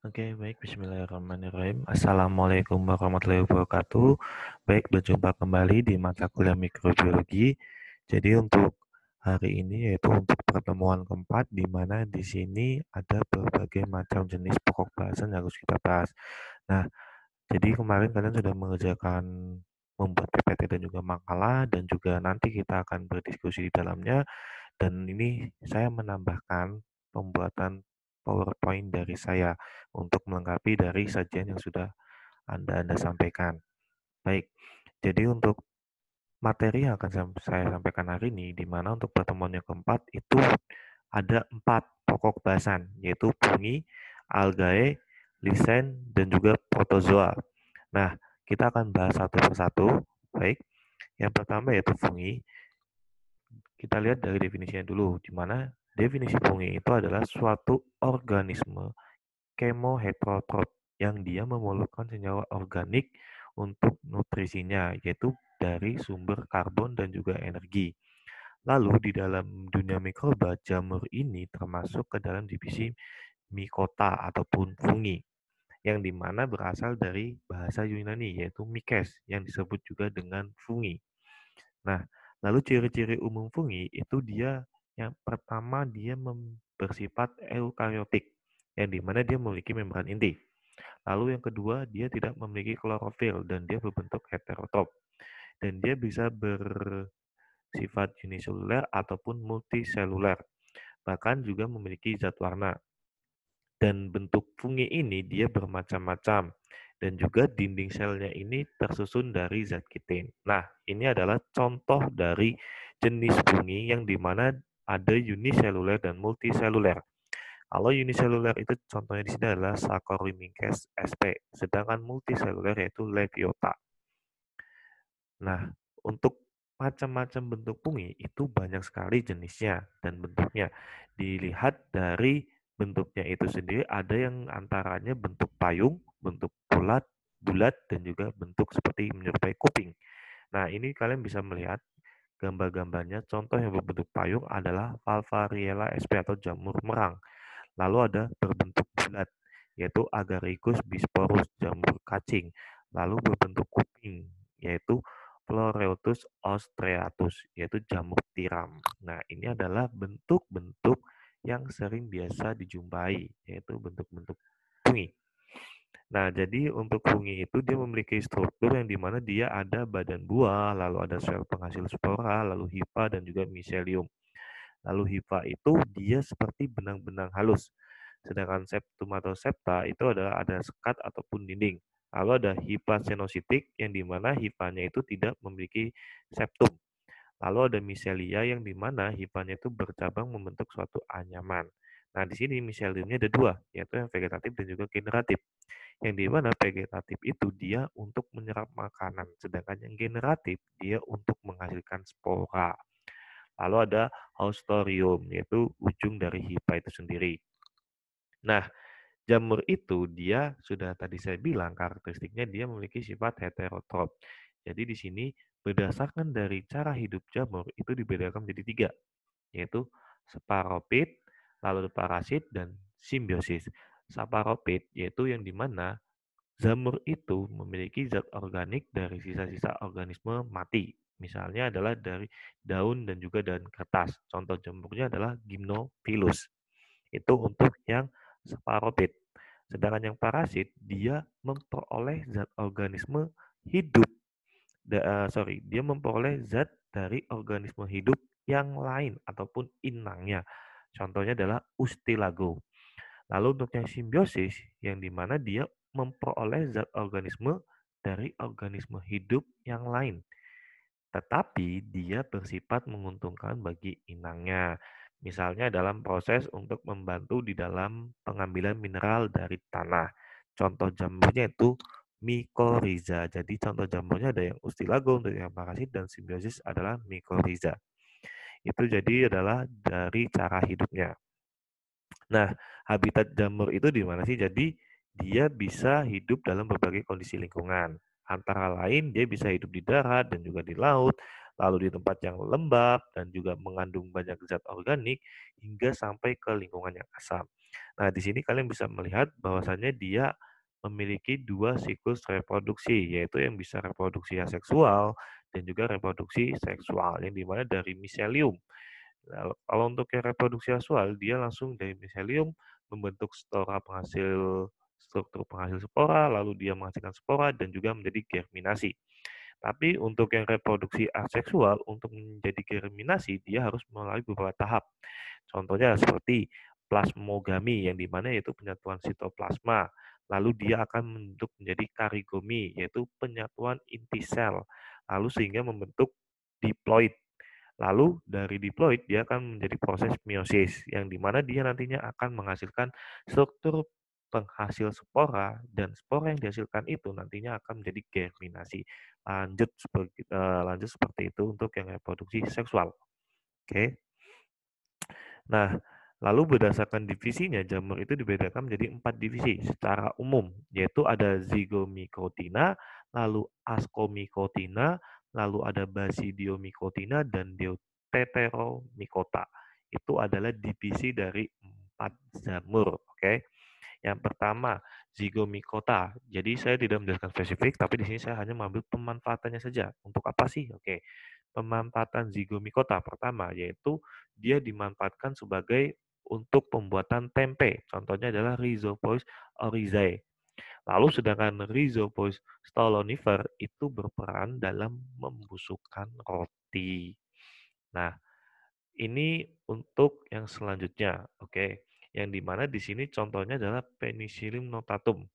Oke, okay, baik. Bismillahirrahmanirrahim. Assalamualaikum warahmatullahi wabarakatuh. Baik, berjumpa kembali di mata kuliah mikrobiologi. Jadi untuk hari ini yaitu untuk pertemuan keempat di mana di sini ada berbagai macam jenis pokok bahasan yang harus kita bahas. Nah, jadi kemarin kalian sudah mengerjakan membuat PPT dan juga makalah dan juga nanti kita akan berdiskusi di dalamnya dan ini saya menambahkan pembuatan PowerPoint dari saya untuk melengkapi dari sajian yang sudah Anda Anda sampaikan. Baik. Jadi untuk materi yang akan saya sampaikan hari ini di mana untuk pertemuan yang keempat itu ada empat pokok bahasan yaitu fungi, algae, lisen dan juga protozoa. Nah, kita akan bahas satu persatu. Baik. Yang pertama yaitu fungi. Kita lihat dari definisinya dulu di mana Definisi fungi itu adalah suatu organisme kemoheterotrop yang dia memerlukan senyawa organik untuk nutrisinya, yaitu dari sumber karbon dan juga energi. Lalu di dalam dunia mikroba, jamur ini termasuk ke dalam divisi mikota ataupun fungi, yang dimana berasal dari bahasa Yunani, yaitu mikes, yang disebut juga dengan fungi. Nah, lalu ciri-ciri umum fungi itu dia yang pertama, dia bersifat eukariotik, yang dimana dia memiliki membran inti. Lalu yang kedua, dia tidak memiliki klorofil dan dia berbentuk heterotrop. Dan dia bisa bersifat uniseluler ataupun multiseluler. Bahkan juga memiliki zat warna. Dan bentuk fungi ini dia bermacam-macam. Dan juga dinding selnya ini tersusun dari zat kitin. Nah, ini adalah contoh dari jenis fungi yang dimana ada uniseluler dan multiseluler. Kalau uniseluler itu contohnya di sini adalah Saccharomyces sp, sedangkan multiseluler yaitu Leviota. Nah, untuk macam-macam bentuk fungi itu banyak sekali jenisnya dan bentuknya. Dilihat dari bentuknya itu sendiri ada yang antaranya bentuk payung, bentuk bulat, bulat dan juga bentuk seperti menyerupai kuping. Nah, ini kalian bisa melihat Gambar-gambarnya, contoh yang berbentuk payung adalah Falvariella sp atau jamur merang. Lalu ada berbentuk bulat, yaitu Agaricus bisporus, jamur kacing. Lalu berbentuk kuping, yaitu Floreotus ostreatus, yaitu jamur tiram. Nah, ini adalah bentuk-bentuk yang sering biasa dijumpai, yaitu bentuk-bentuk ini -bentuk Nah, jadi untuk fungi itu dia memiliki struktur yang dimana dia ada badan buah, lalu ada sel penghasil spora, lalu hifa dan juga miselium. Lalu hifa itu dia seperti benang-benang halus. Sedangkan septum atau septa itu adalah ada sekat ataupun dinding. Lalu ada hifa senositik yang dimana hifanya itu tidak memiliki septum. Lalu ada miselia yang dimana hifanya itu bercabang membentuk suatu anyaman. Nah, di sini miselinnya ada dua, yaitu yang vegetatif dan juga generatif. Yang di mana vegetatif itu dia untuk menyerap makanan, sedangkan yang generatif dia untuk menghasilkan spora. Lalu ada haustorium, yaitu ujung dari hipa itu sendiri. Nah, jamur itu dia sudah tadi saya bilang karakteristiknya dia memiliki sifat heterotrop. Jadi di sini berdasarkan dari cara hidup jamur itu dibedakan menjadi tiga, yaitu sparopit, lalu parasit, dan simbiosis. Saparopit yaitu yang dimana zamur itu memiliki zat organik dari sisa-sisa organisme mati. Misalnya adalah dari daun dan juga daun kertas. Contoh jamurnya adalah gimnopilus. Itu untuk yang saparopit. Sedangkan yang parasit, dia memperoleh zat organisme hidup. Da, uh, sorry, dia memperoleh zat dari organisme hidup yang lain ataupun inangnya. Contohnya adalah ustilago. Lalu untuk yang simbiosis, yang dimana dia memperoleh zat organisme dari organisme hidup yang lain. Tetapi dia bersifat menguntungkan bagi inangnya. Misalnya dalam proses untuk membantu di dalam pengambilan mineral dari tanah. Contoh jamurnya itu mikoriza. Jadi contoh jamurnya ada yang ustilago untuk yang parasit dan simbiosis adalah mikoriza. Itu jadi adalah dari cara hidupnya. Nah, habitat jamur itu di mana sih? Jadi dia bisa hidup dalam berbagai kondisi lingkungan. Antara lain dia bisa hidup di darat dan juga di laut, lalu di tempat yang lembab dan juga mengandung banyak zat organik hingga sampai ke lingkungan yang asam. Nah, di sini kalian bisa melihat bahwasannya dia memiliki dua siklus reproduksi, yaitu yang bisa reproduksi aseksual dan juga reproduksi seksual yang dimana dari miselium. Nah, kalau untuk yang reproduksi seksual, dia langsung dari miselium membentuk stora penghasil struktur penghasil spora, lalu dia menghasilkan spora dan juga menjadi germinasi. Tapi untuk yang reproduksi aseksual, untuk menjadi germinasi, dia harus melalui beberapa tahap. Contohnya seperti plasmogami, yang dimana yaitu penyatuan sitoplasma. Lalu dia akan membentuk menjadi karigomi, yaitu penyatuan inti sel lalu sehingga membentuk diploid. Lalu dari diploid dia akan menjadi proses meiosis yang dimana dia nantinya akan menghasilkan struktur penghasil spora dan spora yang dihasilkan itu nantinya akan menjadi germinasi. Lanjut seperti eh, lanjut seperti itu untuk yang reproduksi seksual. Oke. Okay. Nah, Lalu berdasarkan divisinya, jamur itu dibedakan menjadi empat divisi secara umum, yaitu ada zygomycotina, lalu ascomycotina, lalu ada basidiomycotina, dan deuteromycota. Itu adalah divisi dari empat jamur. Oke. Yang pertama, zygomycota. Jadi saya tidak menjelaskan spesifik, tapi di sini saya hanya mengambil pemanfaatannya saja. Untuk apa sih? Oke. Pemanfaatan zygomycota pertama yaitu dia dimanfaatkan sebagai untuk pembuatan tempe. Contohnya adalah Rhizopus oryzae. Lalu sedangkan Rhizopus stolonifer itu berperan dalam membusukkan roti. Nah, ini untuk yang selanjutnya, oke. Yang dimana di sini contohnya adalah Penicillium notatum.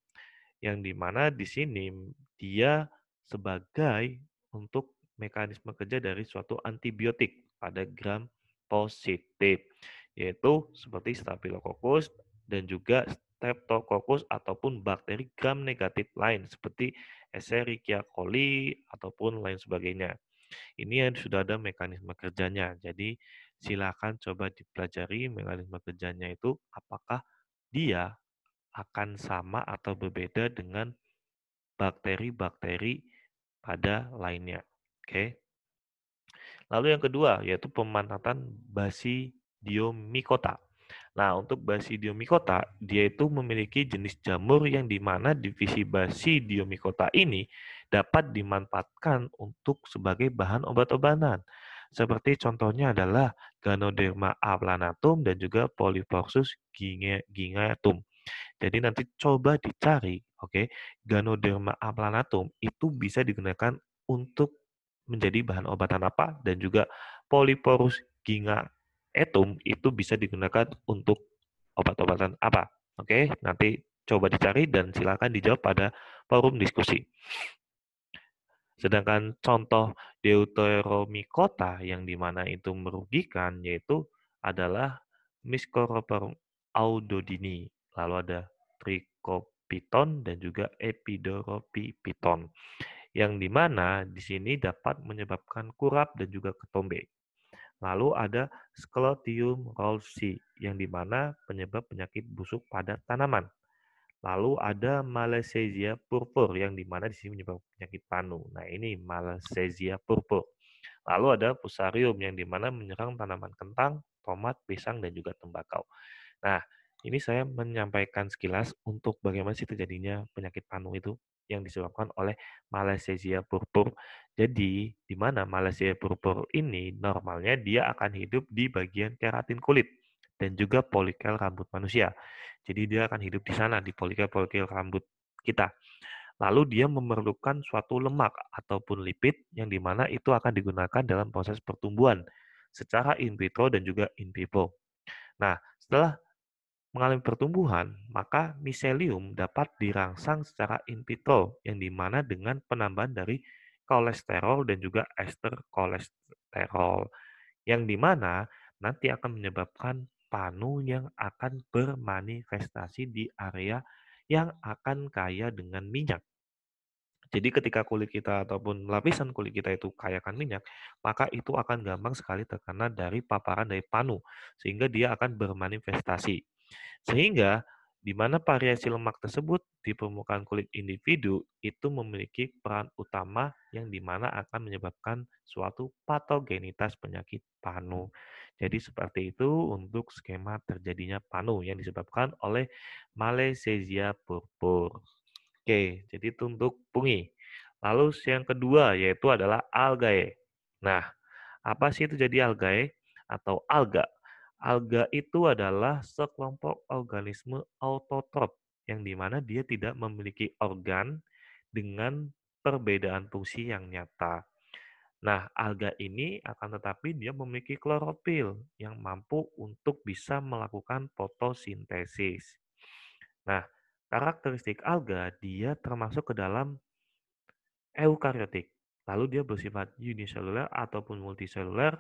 Yang dimana di sini dia sebagai untuk mekanisme kerja dari suatu antibiotik pada gram positif yaitu seperti Staphylococcus dan juga Streptococcus ataupun bakteri gram negatif lain seperti Escherichia coli ataupun lain sebagainya. Ini yang sudah ada mekanisme kerjanya. Jadi silakan coba dipelajari mekanisme kerjanya itu apakah dia akan sama atau berbeda dengan bakteri-bakteri pada lainnya. Oke. Lalu yang kedua yaitu pemanatan basi diomikota. Nah, untuk basidiomikota, dia itu memiliki jenis jamur yang di mana divisi basidiomikota ini dapat dimanfaatkan untuk sebagai bahan obat-obatan. Seperti contohnya adalah Ganoderma aplanatum dan juga Polyporsus gingatum. Jadi nanti coba dicari, oke, okay? Ganoderma aplanatum itu bisa digunakan untuk menjadi bahan obatan apa dan juga Polyporus gingatum etum itu bisa digunakan untuk obat-obatan apa. Oke, nanti coba dicari dan silakan dijawab pada forum diskusi. Sedangkan contoh deuteromikota yang dimana itu merugikan yaitu adalah miscoroperum audodini, lalu ada trichopiton dan juga epidoropipiton yang dimana di sini dapat menyebabkan kurap dan juga ketombe. Lalu ada Sclerotium rolsi yang dimana penyebab penyakit busuk pada tanaman. Lalu ada Malassezia purpur yang dimana di sini menyebab penyakit panu. Nah ini Malassezia purpur. Lalu ada Fusarium yang dimana menyerang tanaman kentang, tomat, pisang, dan juga tembakau. Nah ini saya menyampaikan sekilas untuk bagaimana sih terjadinya penyakit panu itu yang disebabkan oleh Malassezia purpur. Jadi, di mana Malaysia purpur ini normalnya dia akan hidup di bagian keratin kulit dan juga polikel rambut manusia. Jadi dia akan hidup di sana di polikel-polikel rambut kita. Lalu dia memerlukan suatu lemak ataupun lipid yang dimana itu akan digunakan dalam proses pertumbuhan secara in vitro dan juga in vivo. Nah, setelah mengalami pertumbuhan, maka miselium dapat dirangsang secara in vitro, yang dimana dengan penambahan dari kolesterol dan juga ester kolesterol, yang dimana nanti akan menyebabkan panu yang akan bermanifestasi di area yang akan kaya dengan minyak. Jadi ketika kulit kita ataupun lapisan kulit kita itu kaya akan minyak, maka itu akan gampang sekali terkena dari paparan dari panu, sehingga dia akan bermanifestasi sehingga di mana variasi lemak tersebut di permukaan kulit individu itu memiliki peran utama yang di mana akan menyebabkan suatu patogenitas penyakit panu. Jadi seperti itu untuk skema terjadinya panu yang disebabkan oleh Malassezia purpur. Oke, jadi itu untuk pungi. Lalu yang kedua yaitu adalah algae. Nah, apa sih itu jadi algae atau alga? Alga itu adalah sekelompok organisme autotrop yang dimana dia tidak memiliki organ dengan perbedaan fungsi yang nyata. Nah, alga ini akan tetapi dia memiliki klorofil yang mampu untuk bisa melakukan fotosintesis. Nah, karakteristik alga dia termasuk ke dalam eukariotik. Lalu dia bersifat uniseluler ataupun multiseluler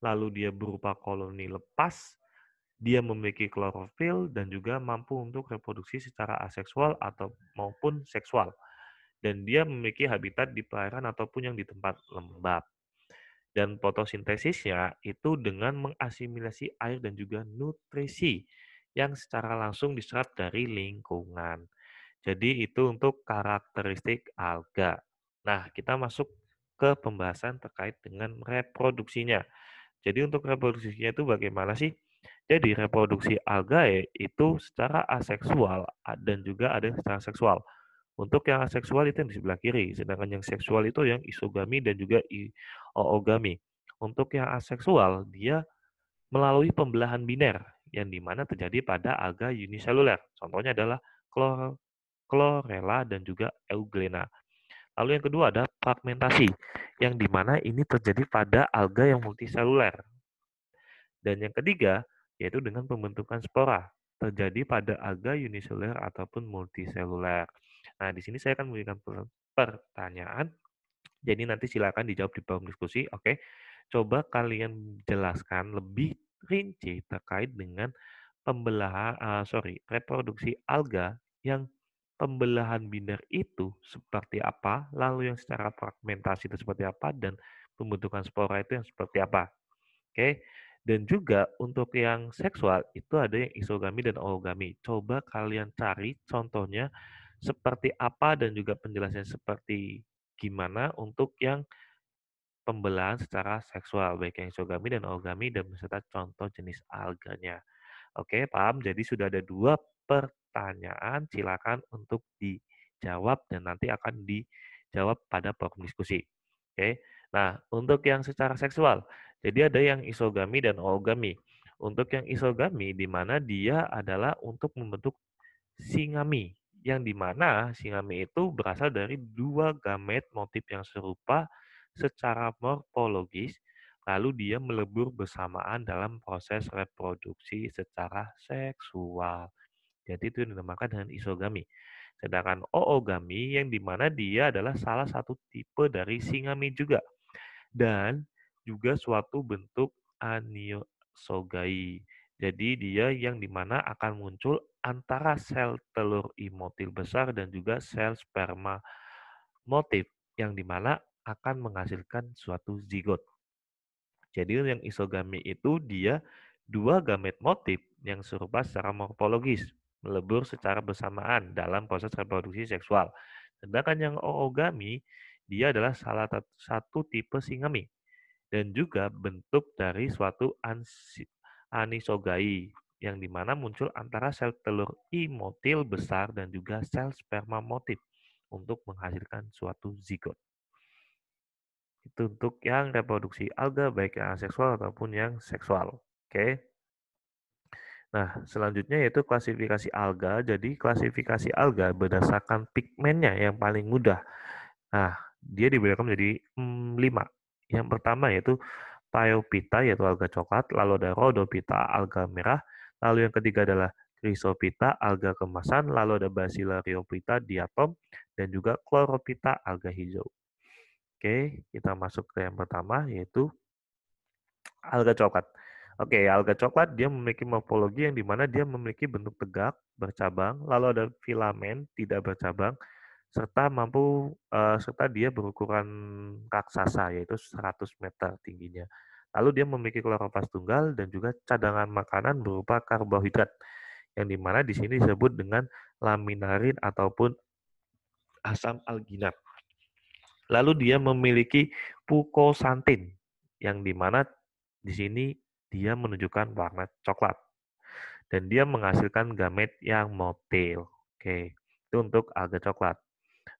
lalu dia berupa koloni lepas, dia memiliki klorofil dan juga mampu untuk reproduksi secara aseksual atau maupun seksual. Dan dia memiliki habitat di perairan ataupun yang di tempat lembab. Dan fotosintesisnya itu dengan mengasimilasi air dan juga nutrisi yang secara langsung diserap dari lingkungan. Jadi itu untuk karakteristik alga. Nah, kita masuk ke pembahasan terkait dengan reproduksinya. Jadi untuk reproduksinya itu bagaimana sih? Jadi reproduksi algae ya, itu secara aseksual dan juga ada secara seksual. Untuk yang aseksual itu yang di sebelah kiri, sedangkan yang seksual itu yang isogami dan juga oogami. Untuk yang aseksual, dia melalui pembelahan biner, yang dimana terjadi pada alga uniseluler. Contohnya adalah klor, chlorella dan juga euglena. Lalu yang kedua ada fragmentasi, yang dimana ini terjadi pada alga yang multiseluler. Dan yang ketiga, yaitu dengan pembentukan spora, terjadi pada alga uniseluler ataupun multiseluler. Nah, di sini saya akan memberikan pertanyaan, jadi nanti silakan dijawab di bawah diskusi. Oke, coba kalian jelaskan lebih rinci terkait dengan pembelahan, uh, sorry, reproduksi alga yang pembelahan binar itu seperti apa, lalu yang secara fragmentasi itu seperti apa, dan pembentukan spora itu yang seperti apa. Oke, dan juga untuk yang seksual itu ada yang isogami dan oogami. Coba kalian cari contohnya seperti apa dan juga penjelasan seperti gimana untuk yang pembelahan secara seksual baik yang isogami dan oogami dan beserta contoh jenis alganya. Oke, paham? Jadi sudah ada dua per pertanyaan silakan untuk dijawab dan nanti akan dijawab pada forum diskusi. Oke. Nah, untuk yang secara seksual, jadi ada yang isogami dan oogami. Untuk yang isogami di mana dia adalah untuk membentuk singami yang di mana singami itu berasal dari dua gamet motif yang serupa secara morfologis lalu dia melebur bersamaan dalam proses reproduksi secara seksual. Jadi itu dinamakan dengan isogami. Sedangkan oogami yang dimana dia adalah salah satu tipe dari singami juga. Dan juga suatu bentuk aniosogai. Jadi dia yang dimana akan muncul antara sel telur imotil besar dan juga sel sperma motif yang dimana akan menghasilkan suatu zigot. Jadi yang isogami itu dia dua gamet motif yang serupa secara morfologis melebur secara bersamaan dalam proses reproduksi seksual. Sedangkan yang oogami, dia adalah salah satu tipe singami dan juga bentuk dari suatu anisogai yang dimana muncul antara sel telur imotil besar dan juga sel sperma motif untuk menghasilkan suatu zigot. Itu untuk yang reproduksi alga baik yang seksual ataupun yang seksual. Oke. Okay? Nah, selanjutnya yaitu klasifikasi alga. Jadi klasifikasi alga berdasarkan pigmennya yang paling mudah. Nah, dia dibedakan menjadi hmm, lima. Yang pertama yaitu Pyopita, yaitu alga coklat, lalu ada Rhodopita, alga merah, lalu yang ketiga adalah chrysopita alga kemasan, lalu ada Basilariopita, diatom dan juga Chloropita, alga hijau. Oke, kita masuk ke yang pertama yaitu alga coklat. Oke, okay, alga coklat dia memiliki morfologi yang dimana dia memiliki bentuk tegak, bercabang, lalu ada filamen tidak bercabang, serta mampu uh, serta dia berukuran raksasa yaitu 100 meter tingginya. Lalu dia memiliki kloroplast tunggal dan juga cadangan makanan berupa karbohidrat yang dimana di sini disebut dengan laminarin ataupun asam alginat. Lalu dia memiliki pukosantin yang dimana di sini dia menunjukkan warna coklat. Dan dia menghasilkan gamet yang motil. Oke, itu untuk alga coklat.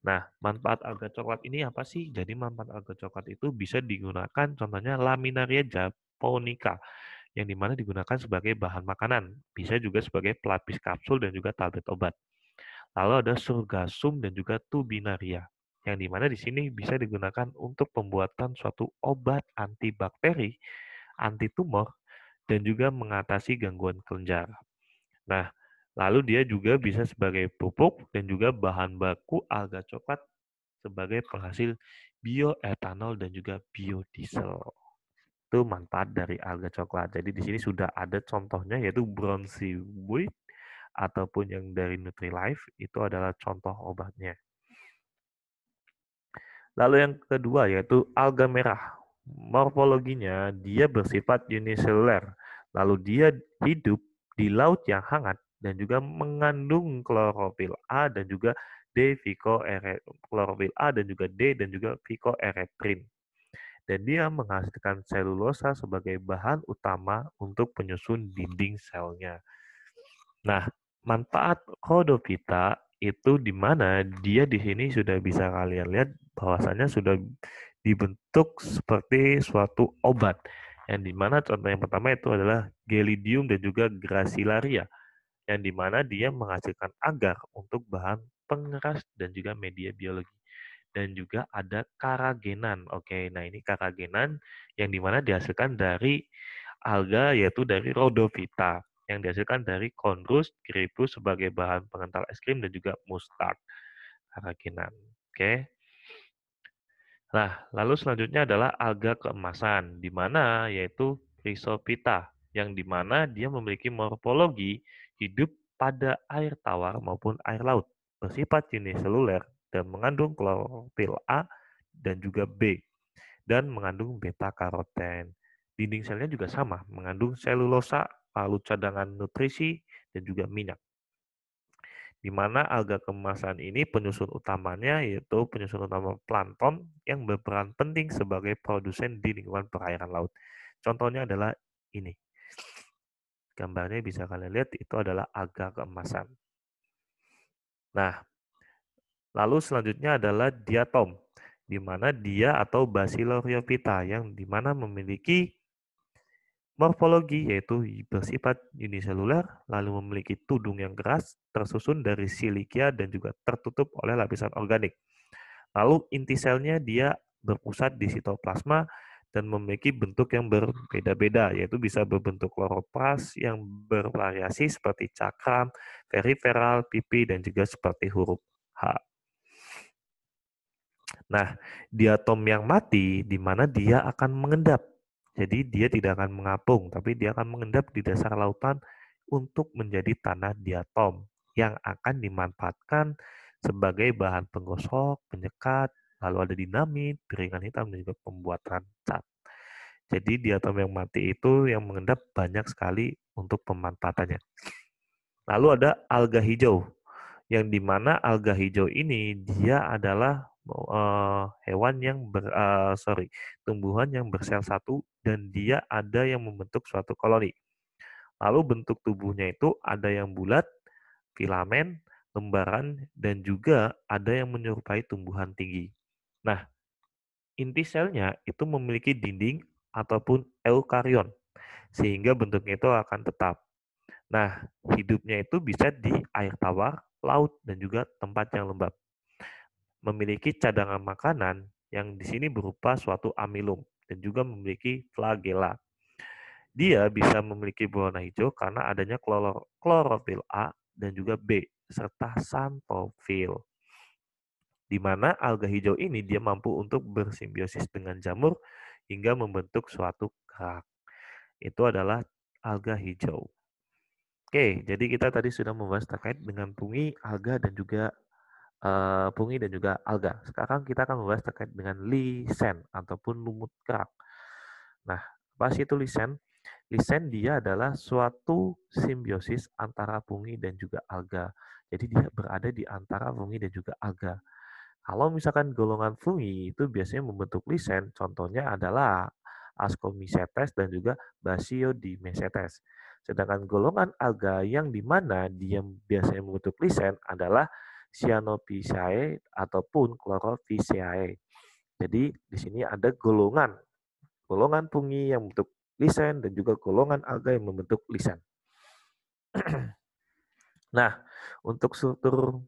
Nah, manfaat alga coklat ini apa sih? Jadi manfaat alga coklat itu bisa digunakan contohnya Laminaria japonica yang dimana digunakan sebagai bahan makanan, bisa juga sebagai pelapis kapsul dan juga tablet obat. Lalu ada surgasum dan juga tubinaria, yang dimana di sini bisa digunakan untuk pembuatan suatu obat antibakteri, anti tumor dan juga mengatasi gangguan kelenjar. Nah, lalu dia juga bisa sebagai pupuk dan juga bahan baku alga coklat sebagai penghasil bioetanol dan juga biodiesel. Itu manfaat dari alga coklat. Jadi di sini sudah ada contohnya yaitu brown seaweed ataupun yang dari Nutrilife itu adalah contoh obatnya. Lalu yang kedua yaitu alga merah morfologinya dia bersifat uniseluler. Lalu dia hidup di laut yang hangat dan juga mengandung klorofil A dan juga D klorofil A dan juga D dan juga eretrin. Dan dia menghasilkan selulosa sebagai bahan utama untuk penyusun dinding selnya. Nah, manfaat kodovita itu di mana dia di sini sudah bisa kalian lihat bahwasannya sudah dibentuk seperti suatu obat. Yang dimana contoh yang pertama itu adalah gelidium dan juga gracilaria. Yang dimana dia menghasilkan agar untuk bahan pengeras dan juga media biologi. Dan juga ada karagenan. Oke, nah ini karagenan yang dimana dihasilkan dari alga yaitu dari rhodophyta yang dihasilkan dari kondrus, kripus sebagai bahan pengental es krim dan juga mustard karagenan. Oke. Nah, lalu selanjutnya adalah alga keemasan, di mana yaitu Chrysophyta, yang di mana dia memiliki morfologi hidup pada air tawar maupun air laut, bersifat uniseluler dan mengandung klorofil A dan juga B, dan mengandung beta karoten. Dinding selnya juga sama, mengandung selulosa, lalu cadangan nutrisi, dan juga minyak di mana alga kemasan ini penyusun utamanya yaitu penyusun utama plankton yang berperan penting sebagai produsen di lingkungan perairan laut. Contohnya adalah ini. Gambarnya bisa kalian lihat itu adalah alga kemasan Nah, lalu selanjutnya adalah diatom, di mana dia atau Basiloryophyta yang di mana memiliki Morfologi yaitu bersifat uniseluler, lalu memiliki tudung yang keras, tersusun dari silikia dan juga tertutup oleh lapisan organik. Lalu inti selnya dia berpusat di sitoplasma dan memiliki bentuk yang berbeda-beda, yaitu bisa berbentuk kloroplas yang bervariasi seperti cakram, periferal, pipi, dan juga seperti huruf H. Nah, diatom yang mati, di mana dia akan mengendap jadi dia tidak akan mengapung, tapi dia akan mengendap di dasar lautan untuk menjadi tanah diatom yang akan dimanfaatkan sebagai bahan penggosok, penyekat, lalu ada dinamit, piringan hitam, dan juga pembuatan cat. Jadi diatom yang mati itu yang mengendap banyak sekali untuk pemanfaatannya. Lalu ada alga hijau, yang dimana alga hijau ini dia adalah Eh, hewan yang ber uh, sorry tumbuhan yang bersel satu dan dia ada yang membentuk suatu koloni. Lalu bentuk tubuhnya itu ada yang bulat, filamen, lembaran, dan juga ada yang menyerupai tumbuhan tinggi. Nah, inti selnya itu memiliki dinding ataupun eukarion, sehingga bentuknya itu akan tetap. Nah, hidupnya itu bisa di air tawar, laut, dan juga tempat yang lembab memiliki cadangan makanan yang di sini berupa suatu amilum dan juga memiliki flagela. Dia bisa memiliki berwarna hijau karena adanya klor klorofil A dan juga B serta santofil. Di mana alga hijau ini dia mampu untuk bersimbiosis dengan jamur hingga membentuk suatu kerak. Itu adalah alga hijau. Oke, jadi kita tadi sudah membahas terkait dengan fungi, alga, dan juga uh, dan juga alga. Sekarang kita akan membahas terkait dengan lisen ataupun lumut kerak. Nah, apa sih itu lisen? Lisen dia adalah suatu simbiosis antara fungi dan juga alga. Jadi dia berada di antara fungi dan juga alga. Kalau misalkan golongan fungi itu biasanya membentuk lisen, contohnya adalah Ascomycetes dan juga Basiodimycetes. Sedangkan golongan alga yang di mana dia biasanya membentuk lisen adalah cyanobisae ataupun Chlorophyceae. Jadi di sini ada golongan, golongan fungi yang membentuk lisan dan juga golongan alga yang membentuk lisan. nah, untuk struktur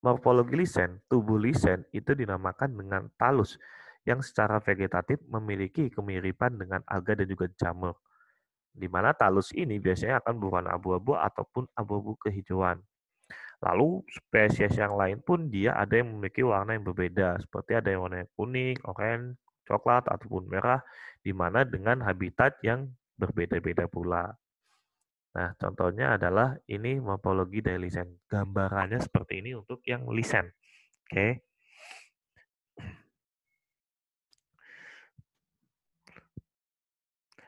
morfologi lisan, tubuh lisan itu dinamakan dengan talus yang secara vegetatif memiliki kemiripan dengan alga dan juga jamur. Di mana talus ini biasanya akan berwarna abu-abu ataupun abu-abu kehijauan. Lalu spesies yang lain pun dia ada yang memiliki warna yang berbeda, seperti ada yang warna kuning, oranye, coklat, ataupun merah, di mana dengan habitat yang berbeda-beda pula. Nah, contohnya adalah ini morfologi dari lisen. Gambarannya seperti ini untuk yang lisen. Oke.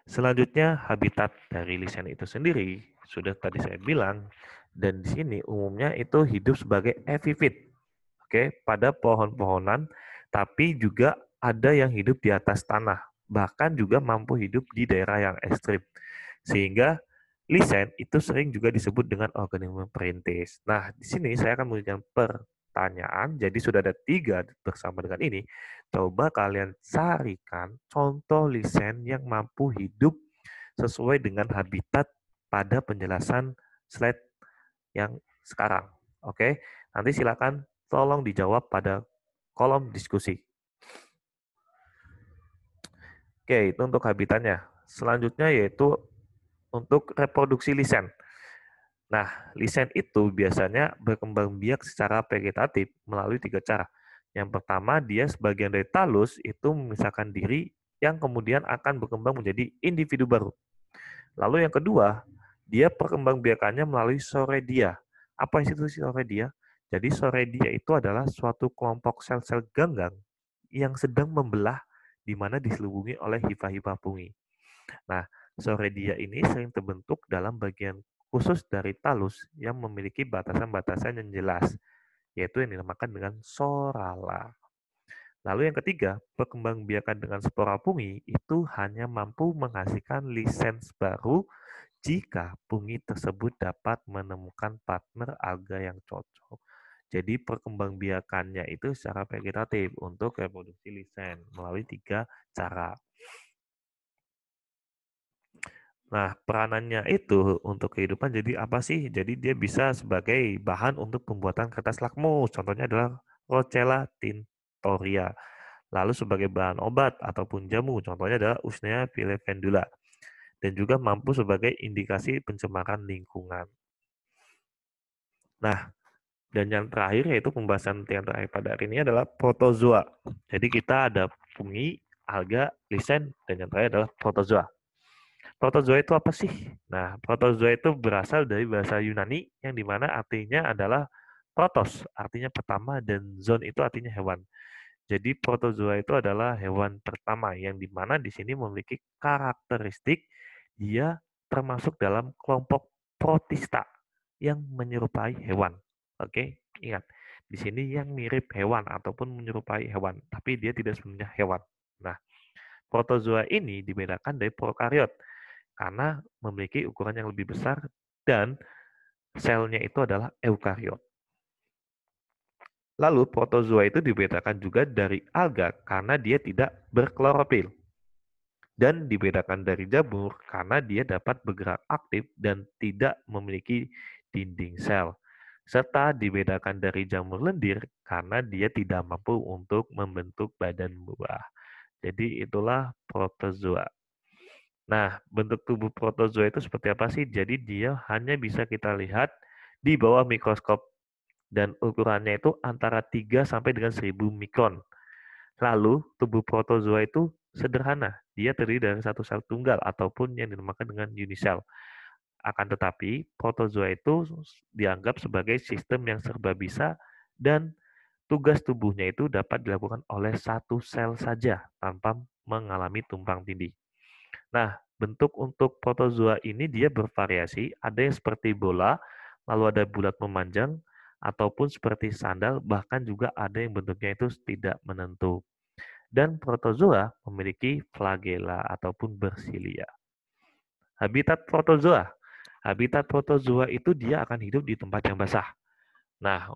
Selanjutnya, habitat dari lisen itu sendiri. Sudah tadi saya bilang, dan di sini umumnya itu hidup sebagai epifit. Oke, pada pohon-pohonan, tapi juga ada yang hidup di atas tanah, bahkan juga mampu hidup di daerah yang ekstrim. Sehingga lisen itu sering juga disebut dengan organisme perintis. Nah, di sini saya akan memberikan pertanyaan, jadi sudah ada tiga bersama dengan ini. Coba kalian carikan contoh lisen yang mampu hidup sesuai dengan habitat pada penjelasan slide yang sekarang. Oke, nanti silakan tolong dijawab pada kolom diskusi. Oke, itu untuk habitatnya. Selanjutnya yaitu untuk reproduksi lisen. Nah, lisen itu biasanya berkembang biak secara vegetatif melalui tiga cara. Yang pertama, dia sebagian dari talus itu memisahkan diri yang kemudian akan berkembang menjadi individu baru. Lalu yang kedua, dia perkembangbiakannya melalui sore Apa institusi sore Jadi sore itu adalah suatu kelompok sel-sel ganggang yang sedang membelah di mana diselubungi oleh hifa-hifa fungi. Nah, sore ini sering terbentuk dalam bagian khusus dari talus yang memiliki batasan-batasan yang jelas, yaitu yang dinamakan dengan sorala. Lalu yang ketiga, perkembangbiakan dengan spora fungi itu hanya mampu menghasilkan lisens baru jika pungi tersebut dapat menemukan partner alga yang cocok. Jadi perkembangbiakannya itu secara vegetatif untuk reproduksi lisen melalui tiga cara. Nah, peranannya itu untuk kehidupan jadi apa sih? Jadi dia bisa sebagai bahan untuk pembuatan kertas lakmus. Contohnya adalah Rochella tintoria. Lalu sebagai bahan obat ataupun jamu. Contohnya adalah Usnea filipendula dan juga mampu sebagai indikasi pencemaran lingkungan. Nah, dan yang terakhir yaitu pembahasan yang terakhir pada hari ini adalah protozoa. Jadi kita ada fungi, alga, lisen, dan yang terakhir adalah protozoa. Protozoa itu apa sih? Nah, protozoa itu berasal dari bahasa Yunani yang dimana artinya adalah protos, artinya pertama, dan zon itu artinya hewan. Jadi protozoa itu adalah hewan pertama yang dimana di sini memiliki karakteristik ia termasuk dalam kelompok protista yang menyerupai hewan. Oke, ingat. Di sini yang mirip hewan ataupun menyerupai hewan, tapi dia tidak sebenarnya hewan. Nah, protozoa ini dibedakan dari prokariot karena memiliki ukuran yang lebih besar dan selnya itu adalah eukariot. Lalu protozoa itu dibedakan juga dari alga karena dia tidak berklorofil dan dibedakan dari jamur karena dia dapat bergerak aktif dan tidak memiliki dinding sel, serta dibedakan dari jamur lendir karena dia tidak mampu untuk membentuk badan buah. Jadi itulah protozoa. Nah, bentuk tubuh protozoa itu seperti apa sih? Jadi dia hanya bisa kita lihat di bawah mikroskop dan ukurannya itu antara 3 sampai dengan 1000 mikron. Lalu, tubuh protozoa itu sederhana, dia terdiri dari satu sel tunggal ataupun yang dinamakan dengan unisel. Akan tetapi, protozoa itu dianggap sebagai sistem yang serba bisa dan tugas tubuhnya itu dapat dilakukan oleh satu sel saja tanpa mengalami tumpang tindih. Nah, bentuk untuk protozoa ini dia bervariasi, ada yang seperti bola, lalu ada bulat memanjang, ataupun seperti sandal, bahkan juga ada yang bentuknya itu tidak menentu dan protozoa memiliki flagela ataupun bersilia. Habitat protozoa. Habitat protozoa itu dia akan hidup di tempat yang basah. Nah,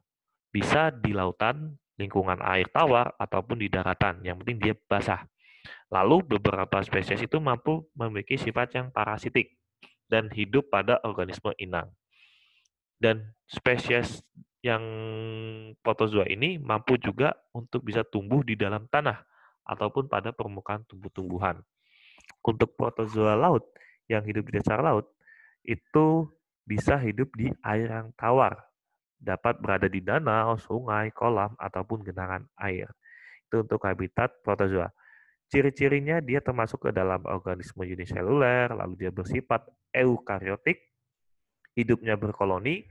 bisa di lautan, lingkungan air tawar, ataupun di daratan. Yang penting dia basah. Lalu beberapa spesies itu mampu memiliki sifat yang parasitik dan hidup pada organisme inang. Dan spesies yang protozoa ini mampu juga untuk bisa tumbuh di dalam tanah ataupun pada permukaan tumbuh-tumbuhan. Untuk protozoa laut yang hidup di dasar laut, itu bisa hidup di air yang tawar, dapat berada di danau, sungai, kolam, ataupun genangan air. Itu untuk habitat protozoa. Ciri-cirinya dia termasuk ke dalam organisme uniseluler, lalu dia bersifat eukariotik, hidupnya berkoloni,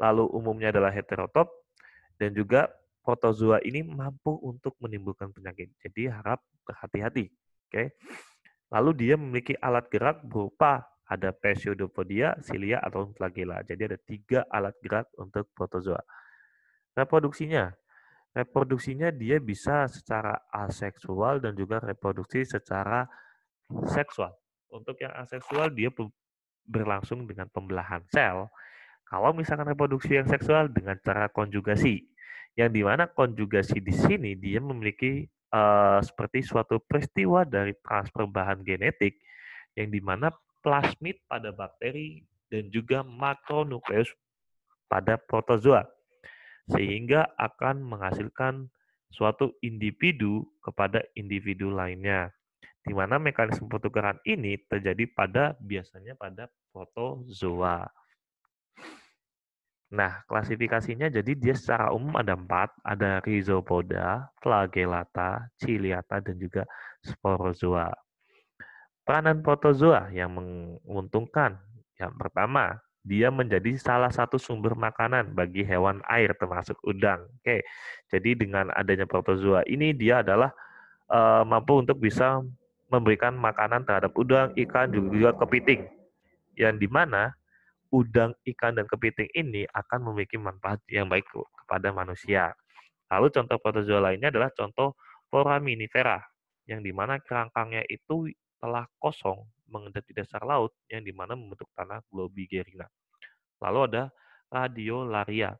lalu umumnya adalah heterotop, dan juga protozoa ini mampu untuk menimbulkan penyakit. Jadi harap berhati-hati. Oke. Lalu dia memiliki alat gerak berupa ada pseudopodia, silia, atau flagela. Jadi ada tiga alat gerak untuk protozoa. Reproduksinya. Reproduksinya dia bisa secara aseksual dan juga reproduksi secara seksual. Untuk yang aseksual dia berlangsung dengan pembelahan sel. Kalau misalkan reproduksi yang seksual dengan cara konjugasi yang dimana konjugasi di sini dia memiliki uh, seperti suatu peristiwa dari transfer bahan genetik yang dimana plasmid pada bakteri dan juga makronukleus pada protozoa sehingga akan menghasilkan suatu individu kepada individu lainnya di mana mekanisme pertukaran ini terjadi pada biasanya pada protozoa. Nah, klasifikasinya jadi dia secara umum ada empat, ada rhizopoda, flagellata, ciliata, dan juga sporozoa. Peranan protozoa yang menguntungkan, yang pertama, dia menjadi salah satu sumber makanan bagi hewan air termasuk udang. Oke, jadi dengan adanya protozoa ini dia adalah uh, mampu untuk bisa memberikan makanan terhadap udang, ikan juga kepiting. Yang dimana udang, ikan, dan kepiting ini akan memiliki manfaat yang baik kepada manusia. Lalu contoh protozoa lainnya adalah contoh foraminifera, yang dimana kerangkangnya itu telah kosong mengendap di dasar laut, yang dimana membentuk tanah globigerina. Lalu ada radiolaria,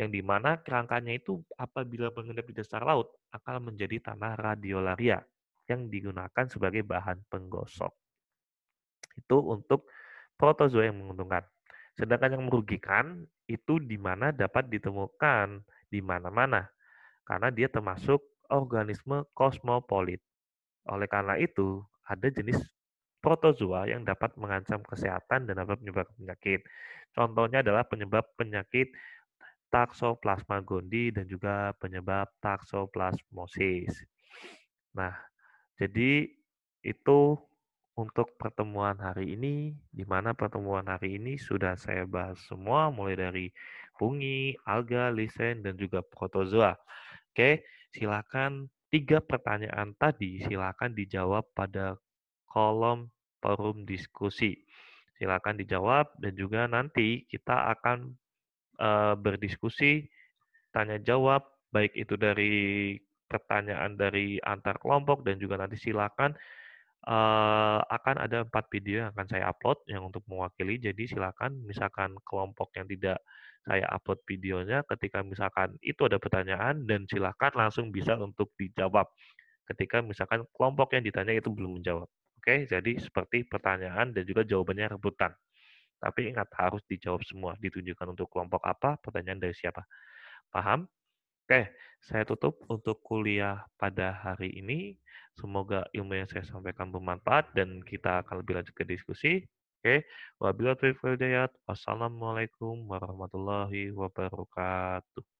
yang dimana kerangkanya itu apabila mengendap di dasar laut akan menjadi tanah radiolaria yang digunakan sebagai bahan penggosok. Itu untuk protozoa yang menguntungkan. Sedangkan yang merugikan itu di mana dapat ditemukan di mana-mana karena dia termasuk organisme kosmopolit. Oleh karena itu, ada jenis protozoa yang dapat mengancam kesehatan dan dapat menyebabkan penyakit. Contohnya adalah penyebab penyakit Taxoplasma gondii dan juga penyebab Taxoplasmosis. Nah, jadi itu untuk pertemuan hari ini, di mana pertemuan hari ini sudah saya bahas semua, mulai dari fungi, alga, lisen, dan juga protozoa. Oke, silakan tiga pertanyaan tadi silakan dijawab pada kolom forum diskusi. Silakan dijawab dan juga nanti kita akan eh, berdiskusi tanya jawab baik itu dari pertanyaan dari antar kelompok dan juga nanti silakan Eh, akan ada empat video yang akan saya upload yang untuk mewakili. Jadi silakan misalkan kelompok yang tidak saya upload videonya, ketika misalkan itu ada pertanyaan dan silakan langsung bisa untuk dijawab. Ketika misalkan kelompok yang ditanya itu belum menjawab. Oke, jadi seperti pertanyaan dan juga jawabannya rebutan. Tapi ingat harus dijawab semua, ditunjukkan untuk kelompok apa, pertanyaan dari siapa. Paham? Oke, saya tutup untuk kuliah pada hari ini. Semoga ilmu yang saya sampaikan bermanfaat dan kita akan lebih lanjut ke diskusi. Oke, wabillahi taufiq Wassalamualaikum warahmatullahi wabarakatuh.